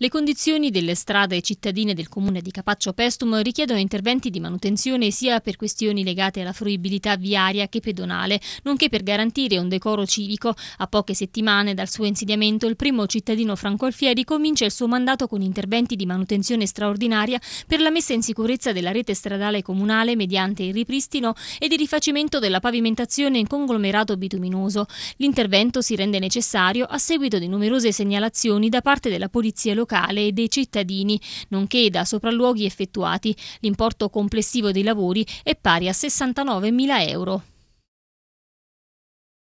Le condizioni delle strade cittadine del comune di Capaccio Pestum richiedono interventi di manutenzione sia per questioni legate alla fruibilità viaria che pedonale, nonché per garantire un decoro civico. A poche settimane dal suo insediamento il primo cittadino Franco Alfieri comincia il suo mandato con interventi di manutenzione straordinaria per la messa in sicurezza della rete stradale comunale mediante il ripristino e il rifacimento della pavimentazione in conglomerato bituminoso. L'intervento si rende necessario a seguito di numerose segnalazioni da parte della polizia locale locale e dei cittadini, nonché da sopralluoghi effettuati. L'importo complessivo dei lavori è pari a 69.000 euro.